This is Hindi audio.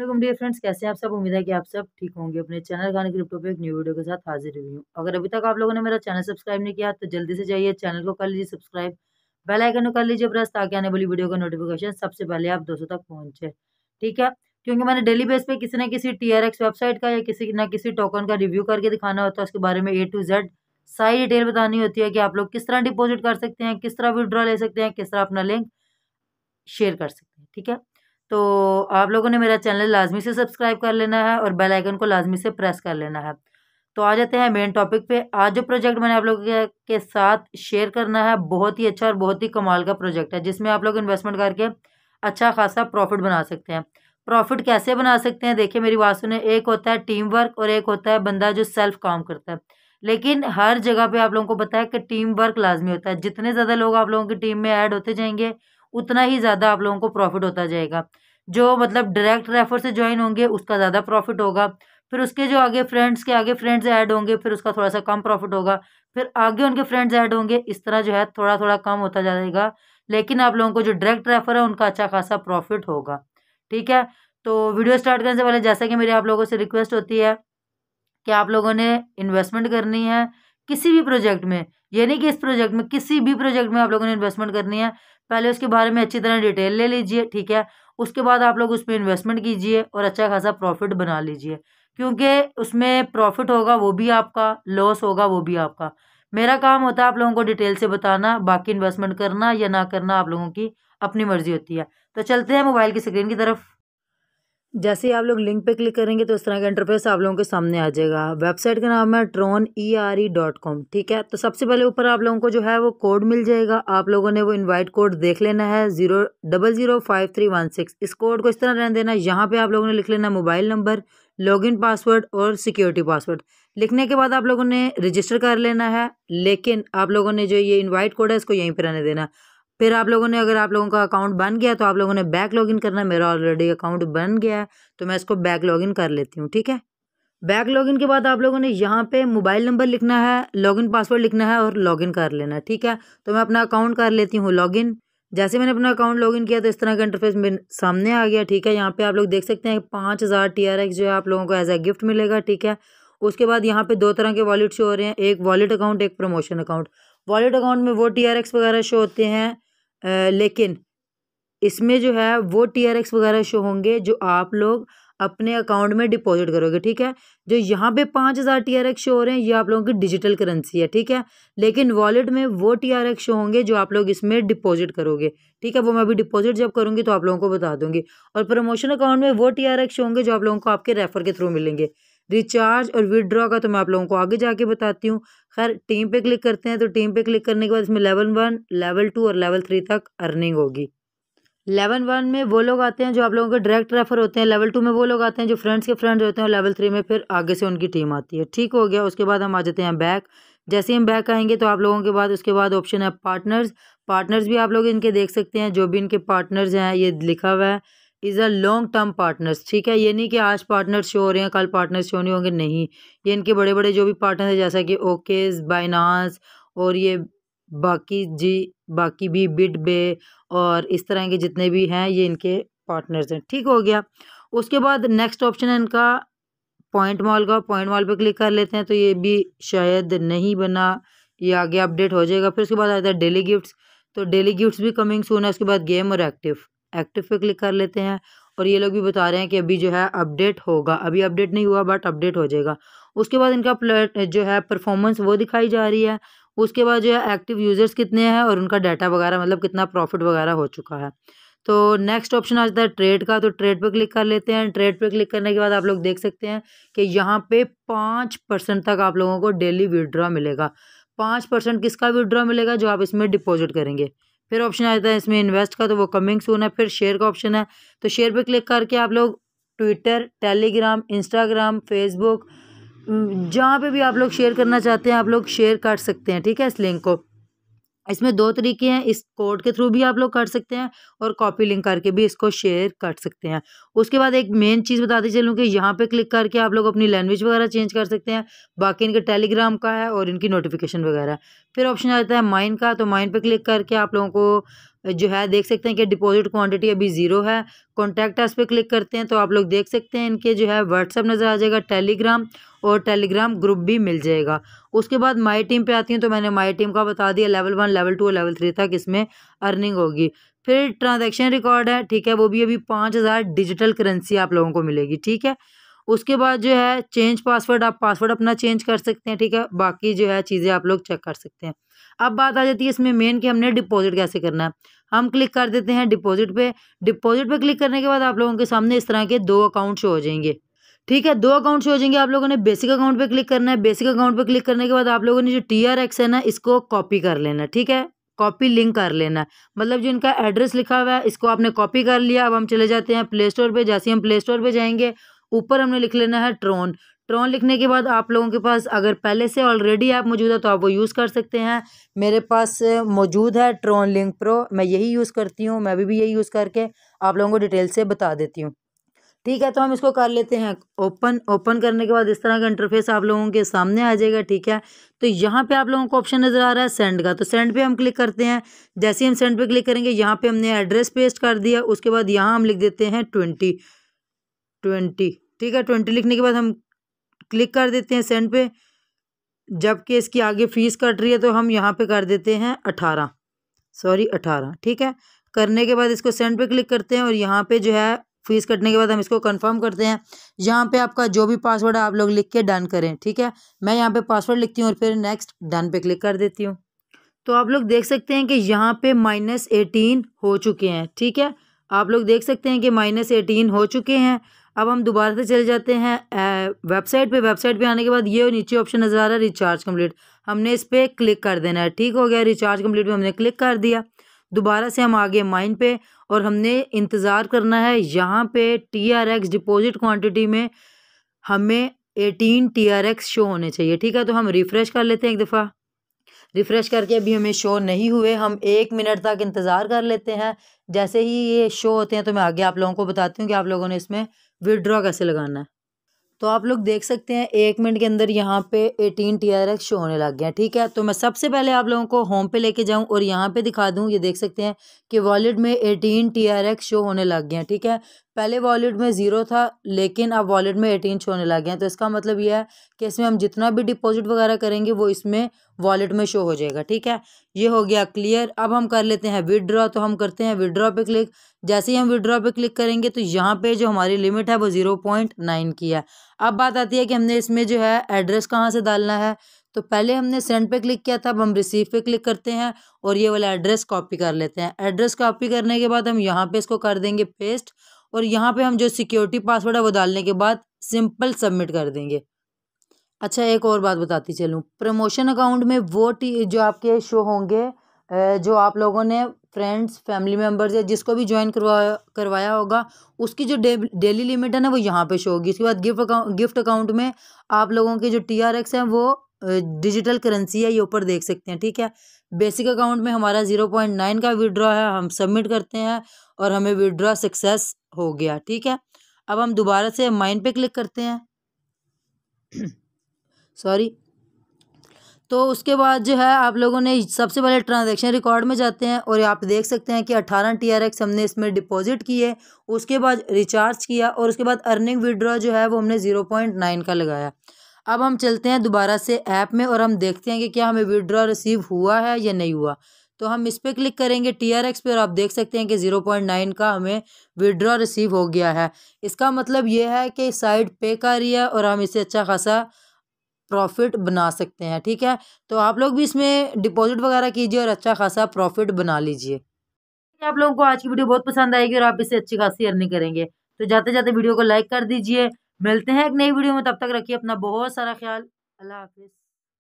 असलम डियर फ्रेंड्स कैसे हैं आप सब उम्मीद है कि आप सब ठीक होंगे अपने चैनल खाने क्रिप्टो पे एक न्यू वीडियो के साथ हाजिर हुई हूँ अगर अभी तक आप लोगों ने मेरा चैनल सब्सक्राइब नहीं किया तो जल्दी से जाइए चैनल को कर लीजिए सब्सक्राइब बेल आइकन को कर लीजिए प्रेस ताकि आने वाली वीडियो का नोटिफिकेशन सबसे पहले आप दोस्तों तक पहुँचे ठीक है क्योंकि मैंने डेली बेस पर किसी न किसी टी वेबसाइट का या किसी न किसी टोकन का रिव्यू करके दिखाना होता है उसके बारे में ए टू जेड सारी डिटेल बतानी होती है कि आप लोग किस तरह डिपोजिट कर सकते हैं किस तरह विड्रॉ ले सकते हैं किस तरह अपना लिंक शेयर कर सकते हैं ठीक है तो आप लोगों ने मेरा चैनल लाजमी से सब्सक्राइब कर लेना है और बेल आइकन को लाजमी से प्रेस कर लेना है तो आ जाते हैं मेन टॉपिक पे आज जो प्रोजेक्ट मैंने आप लोगों के साथ शेयर करना है बहुत ही अच्छा और बहुत ही कमाल का प्रोजेक्ट है जिसमें आप लोग इन्वेस्टमेंट करके अच्छा खासा प्रॉफिट बना सकते हैं प्रॉफिट कैसे बना सकते हैं देखिए मेरी बात सुने एक होता है टीम वर्क और एक होता है बंदा जो सेल्फ काम करता है लेकिन हर जगह पे आप लोगों को पता है कि टीम वर्क लाजमी होता है जितने ज़्यादा लोग आप लोगों की टीम में ऐड होते जाएंगे उतना ही ज़्यादा आप लोगों को प्रॉफिट होता जाएगा जो मतलब डायरेक्ट रेफर से ज्वाइन होंगे उसका ज़्यादा प्रॉफिट होगा फिर उसके जो आगे फ्रेंड्स के आगे फ्रेंड्स ऐड होंगे फिर उसका थोड़ा सा कम प्रॉफिट होगा फिर आगे उनके फ्रेंड्स ऐड होंगे इस तरह जो है थोड़ा थोड़ा कम होता जाएगा लेकिन आप लोगों को जो डायरेक्ट रेफर है उनका अच्छा खासा प्रॉफिट होगा ठीक है तो वीडियो स्टार्ट करने से पहले जैसा कि मेरी आप लोगों से रिक्वेस्ट होती है कि आप लोगों ने इन्वेस्टमेंट करनी है किसी भी प्रोजेक्ट में यानी कि इस प्रोजेक्ट में किसी भी प्रोजेक्ट में आप लोगों ने इन्वेस्टमेंट करनी है पहले उसके बारे में अच्छी तरह डिटेल ले लीजिए ठीक है उसके बाद आप लोग उसमें इन्वेस्टमेंट कीजिए और अच्छा खासा प्रॉफिट बना लीजिए क्योंकि उसमें प्रॉफिट होगा वो भी आपका लॉस होगा वो भी आपका मेरा काम होता है आप लोगों को डिटेल से बताना बाकी इन्वेस्टमेंट करना या ना करना आप लोगों की अपनी मर्जी होती है तो चलते हैं मोबाइल की स्क्रीन की तरफ जैसे ही आप लोग लिंक पे क्लिक करेंगे तो इस तरह का इंटरफेस आप लोगों के सामने आ जाएगा वेबसाइट का नाम है Tron E R E dot com ठीक है तो सबसे पहले ऊपर आप लोगों को जो है वो कोड मिल जाएगा आप लोगों ने वो इनवाइट कोड देख लेना है zero double zero five three one six इस कोड को इस तरह रहने देना यहाँ पे आप लोगों ने लिख लेना मोबाइल नंबर लॉगिन पासवर्ड और सिक्योरिटी पासवर्ड लिखने के बाद आप लोगों ने रजिस्टर कर लेना है लेकिन आप लोगों ने जो ये इन्वाइट कोड है इसको यहीं पर रहने देना है फिर आप लोगों ने अगर आप लोगों का अकाउंट बन गया तो आप लोगों ने बैक लॉगिन करना मेरा ऑलरेडी अकाउंट बन गया है तो मैं इसको बैक लॉगिन कर लेती हूँ ठीक है बैक लॉगिन के बाद आप लोगों ने यहाँ पे मोबाइल नंबर लिखना है लॉगिन पासवर्ड लिखना है और लॉगिन कर लेना है ठीक है तो मैं अपना अकाउंट कर लेती हूँ लॉगिन जैसे मैंने अपना अकाउंट लॉगिन किया तो इस तरह का इंटरफेस मेरे सामने आ गया ठीक है यहाँ पे आप लोग देख सकते हैं पाँच हज़ार टी आर एक्स जो है आप लोगों को एज ए गिफ्ट मिलेगा ठीक है उसके बाद यहाँ पे दो तरह के वॉलेट शो हो रहे हैं एक वॉलेट अकाउंट एक प्रमोशन अकाउंट वॉलेट अकाउंट में वो टी आर एक्स वगैरह शो होते हैं लेकिन इसमें जो है वो टी आर एक्स वगैरह शो होंगे जो आप लोग अपने अकाउंट में डिपॉजिट करोगे ठीक है जो यहाँ पे पाँच हज़ार टी आर एक्स शो हो रहे हैं ये आप लोगों की डिजिटल करेंसी है ठीक है लेकिन वॉलेट में वो टी आर एक्स शो होंगे जो आप लोग इसमें डिपॉजिट करोगे ठीक है वो मैं अभी डिपॉजिट जब करूँगी तो आप लोगों को बता दूंगी और प्रमोशन अकाउंट में वो टी आर एक्स होंगे जो आप लोगों को आपके रेफर के थ्रू मिलेंगे रिचार्ज और विदड्रॉ का तो मैं आप लोगों को आगे जाके बताती हूँ खैर टीम पे क्लिक करते हैं तो टीम पे क्लिक करने के बाद इसमें लेवल वन लेवल टू और लेवल थ्री तक अर्निंग होगी लेवल वन में वो लोग आते हैं जो आप लोगों के डायरेक्ट रेफर होते हैं लेवल टू में वो लोग आते हैं जो फ्रेंड्स के फ्रेंड होते हैं और लेवल थ्री में फिर आगे से उनकी टीम आती है ठीक हो गया उसके बाद हम आ जाते हैं बैक जैसे हम बैक आएंगे तो आप लोगों के बाद उसके बाद ऑप्शन है पार्टनर्स पार्टनर्स भी आप लोग इनके देख सकते हैं जो भी इनके पार्टनर्स हैं ये लिखा हुआ है is a long term partners ठीक है ये नहीं कि आज पार्टनर शो हो रहे हैं कल पार्टनर शो नहीं होंगे नहीं ये इनके बड़े बड़े जो भी पार्टनर हैं जैसा कि ओकेज बाइनास और ये बाकी जी बाकी भी बिड बे और इस तरह के जितने भी हैं ये इनके पार्टनर्स हैं ठीक हो गया उसके बाद नेक्स्ट ऑप्शन है इनका पॉइंट मॉल का पॉइंट मॉल पे क्लिक कर लेते हैं तो ये भी शायद नहीं बना ये आगे अपडेट हो जाएगा फिर उसके बाद आता है डेली गिफ्ट्स तो डेली गिफ्ट्स भी कमिंग सून है उसके बाद गेम और एक्टिव एक्टिव पे क्लिक कर लेते हैं और ये लोग भी बता रहे हैं कि अभी जो है अपडेट होगा अभी अपडेट नहीं हुआ बट अपडेट हो जाएगा उसके बाद इनका प्लेट जो है परफॉर्मेंस वो दिखाई जा रही है उसके बाद जो है एक्टिव यूज़र्स कितने हैं और उनका डाटा वगैरह मतलब कितना प्रॉफिट वगैरह हो चुका है तो नेक्स्ट ऑप्शन आ जाता है ट्रेड का तो ट्रेड पे क्लिक कर लेते हैं ट्रेड पे क्लिक करने के बाद आप लोग देख सकते हैं कि यहाँ पे पाँच परसेंट तक आप लोगों को डेली विड्रॉ मिलेगा पाँच परसेंट किसका विड्रॉ मिलेगा जो आप इसमें डिपॉजिट करेंगे फिर ऑप्शन आ जाता है इसमें इन्वेस्ट का तो वो कमिंग सून है फिर शेयर का ऑप्शन है तो शेयर पर क्लिक करके आप लोग ट्विटर टेलीग्राम इंस्टाग्राम फेसबुक जहाँ पे भी आप लोग शेयर करना चाहते हैं आप लोग शेयर कर सकते हैं ठीक है इस लिंक को इसमें दो तरीके हैं इस कोड के थ्रू भी आप लोग कर सकते हैं और कॉपी लिंक करके भी इसको शेयर कर सकते हैं उसके बाद एक मेन चीज़ बताते चलूँ कि यहाँ पे क्लिक करके आप लोग अपनी लैंग्वेज वगैरह चेंज कर सकते हैं बाकी इनके टेलीग्राम का है और इनकी नोटिफिकेशन वगैरह फिर ऑप्शन आता है माइन का तो माइन पर क्लिक करके आप लोगों को जो है देख सकते हैं कि डिपॉजिट क्वांटिटी अभी ज़ीरो है कॉन्टैक्ट एस पे क्लिक करते हैं तो आप लोग देख सकते हैं इनके जो है व्हाट्सअप नज़र आ जाएगा टेलीग्राम और टेलीग्राम ग्रुप भी मिल जाएगा उसके बाद माई टीम पे आती हूँ तो मैंने माई टीम का बता दिया लेवल वन लेवल टू और लेवल थ्री तक इसमें अर्निंग होगी फिर ट्रांजेक्शन रिकॉर्ड है ठीक है वो भी अभी पाँच हज़ार डिजिटल करेंसी आप लोगों को मिलेगी ठीक है उसके बाद जो है चेंज पासवर्ड आप पासवर्ड अपना चेंज कर सकते हैं ठीक है बाकी जो है चीज़ें आप लोग चेक कर सकते हैं अब बात आ जाती है इसमें मेन कि हमने डिपॉजिट कैसे करना है हम क्लिक कर देते हैं डिपॉजिट पे डिपॉजिट पे क्लिक करने के बाद आप लोगों के सामने इस तरह के दो अकाउंट शो हो जाएंगे ठीक है दो अकाउंट शो हो जाएंगे आप लोगों ने बेसिक अकाउंट पे क्लिक करना है बेसिक अकाउंट पे क्लिक करने के बाद आप लोगों ने जो टी आर एक्स है ना इसको कॉपी कर लेना ठीक है कॉपी लिंक कर लेना है मतलब जो इनका एड्रेस लिखा हुआ है इसको आपने कॉपी कर लिया अब हम चले जाते हैं प्ले स्टोर पर जैसे हम प्ले स्टोर पर जाएंगे ऊपर हमने लिख लेना है ट्रोन ट्रोन लिखने के बाद आप लोगों के पास अगर पहले से ऑलरेडी ऐप मौजूद है तो आप वो यूज़ कर सकते हैं मेरे पास मौजूद है ट्रोन लिंक प्रो मैं यही यूज़ करती हूँ मैं अभी भी यही यूज़ करके आप लोगों को डिटेल से बता देती हूँ ठीक है तो हम इसको कर लेते हैं ओपन ओपन करने के बाद इस तरह का इंटरफेस आप लोगों के सामने आ जाएगा ठीक है तो यहाँ पे आप लोगों को ऑप्शन नज़र आ रहा है सेंड का तो सेंड पे हम क्लिक करते हैं जैसे हम सेंड पे क्लिक करेंगे यहाँ पे हमने एड्रेस पेस्ट कर दिया उसके बाद यहाँ हम लिख देते हैं ट्वेंटी ट्वेंटी ठीक है ट्वेंटी लिखने के बाद हम क्लिक कर देते हैं सेंड पे जबकि इसकी आगे फ़ीस कट रही है तो हम यहाँ पे कर देते हैं अठारह सॉरी अठारह ठीक है करने के बाद इसको सेंड पे क्लिक करते हैं और यहाँ पे जो है फ़ीस कटने के बाद हम इसको कंफर्म करते हैं यहाँ पे आपका जो भी पासवर्ड है आप लोग लिख के डन करें ठीक है मैं यहाँ पे पासवर्ड लिखती हूँ और फिर नेक्स्ट डन पे क्लिक कर देती हूँ तो आप लोग देख सकते हैं कि यहाँ पे माइनस एटीन हो चुके हैं ठीक है आप लोग देख सकते हैं कि माइनस एटीन हो चुके हैं अब हम दोबारा से चले जाते हैं वेबसाइट पे वेबसाइट पे आने के बाद ये नीचे ऑप्शन नज़र आ रहा है रिचार्ज कंप्लीट हमने इस पर क्लिक कर देना है ठीक हो गया रिचार्ज कंप्लीट पे हमने क्लिक कर दिया दोबारा से हम आगे माइन पे और हमने इंतज़ार करना है यहाँ पे T R X deposit quantity में हमें eighteen T R X show होने चाहिए ठीक है तो हम रिफ़्रेश कर लेते हैं एक दफ़ा रिफ़्रेश करके अभी हमें शो नहीं हुए हम एक मिनट तक इंतज़ार कर लेते हैं जैसे ही ये शो होते हैं तो मैं आगे आप लोगों को बताती हूँ कि आप लोगों ने इसमें विड्रॉ कैसे लगाना है तो आप लोग देख सकते हैं एक मिनट के अंदर यहाँ पे eighteen T R X show होने लग गया ठीक है तो मैं सबसे पहले आप लोगों को होम पे लेके जाऊँ और यहाँ पे दिखा दूँ ये देख सकते हैं कि वॉलेट में eighteen T R X show होने लग गया ठीक है पहले वॉलेट में ज़ीरो था लेकिन अब वॉलेट में एटीन शो होने लगे हैं तो इसका मतलब यह है कि इसमें हम जितना भी डिपॉजिट वगैरह करेंगे वो इसमें वॉलेट में शो हो जाएगा ठीक है ये हो गया क्लियर अब हम कर लेते हैं विदड्रॉ तो हम करते हैं विदड्रॉ पे क्लिक जैसे ही हम विदड्रॉ पे क्लिक करेंगे तो यहाँ पे जो हमारी लिमिट है वो ज़ीरो पॉइंट नाइन की है अब बात आती है कि हमने इसमें जो है एड्रेस कहाँ से डालना है तो पहले हमने सेंड पे क्लिक किया था अब हम रिसीव पे क्लिक करते हैं और ये वाला एड्रेस कॉपी कर लेते हैं एड्रेस कॉपी करने के बाद हम यहाँ पे इसको कर देंगे पेस्ट और यहाँ पे हम जो सिक्योरिटी पासवर्ड है वो डालने के बाद सिंपल सबमिट कर देंगे अच्छा एक और बात बताती चलूँ प्रमोशन अकाउंट में वो टी जो आपके शो होंगे जो आप लोगों ने फ्रेंड्स फैमिली मेम्बर्स या जिसको भी ज्वाइन करवाया करवाया होगा उसकी जो डे डेली लिमिट है ना वो यहाँ पे शो होगी इसके बाद गिफ्ट अकाउंट गिफ्ट अकाउंट में आप लोगों के जो टी आर एक्स हैं वो डिजिटल करेंसी है ये ऊपर देख सकते हैं ठीक है बेसिक अकाउंट में हमारा ज़ीरो पॉइंट नाइन का विड्रॉ है हम सबमिट करते हैं और हमें विड्रॉ सक्सेस हो गया ठीक है अब हम दोबारा से माइन पे क्लिक करते हैं सॉरी तो उसके बाद जो है आप लोगों ने सबसे पहले ट्रांजैक्शन रिकॉर्ड में जाते हैं और आप देख सकते हैं कि अट्ठारह टी आर एक्स हमने इसमें डिपॉजिट किए उसके बाद रिचार्ज किया और उसके बाद अर्निंग विड्रॉ जो है वो हमने ज़ीरो पॉइंट नाइन का लगाया अब हम चलते हैं दोबारा से ऐप में और हम देखते हैं कि क्या हमें विड्रॉ रिसीव हुआ है या नहीं हुआ तो हम इस पर क्लिक करेंगे टी आर एक्स पे और आप देख सकते हैं कि ज़ीरो पॉइंट नाइन का हमें विड्रॉ रिसीव हो गया है इसका मतलब ये है कि साइड पे कर रही है और हम इसे अच्छा खासा प्रॉफिट बना सकते हैं ठीक है तो आप लोग भी इसमें डिपॉजिट वगैरह कीजिए और अच्छा खासा प्रॉफिट बना लीजिए आप लोगों को आज की वीडियो बहुत पसंद आएगी और आप इसे अच्छी खासी अर्निंग करेंगे तो जाते जाते वीडियो को लाइक कर दीजिए मिलते हैं एक नई वीडियो में तब तक रखिए अपना बहुत सारा ख्याल अल्लाह हाफिज़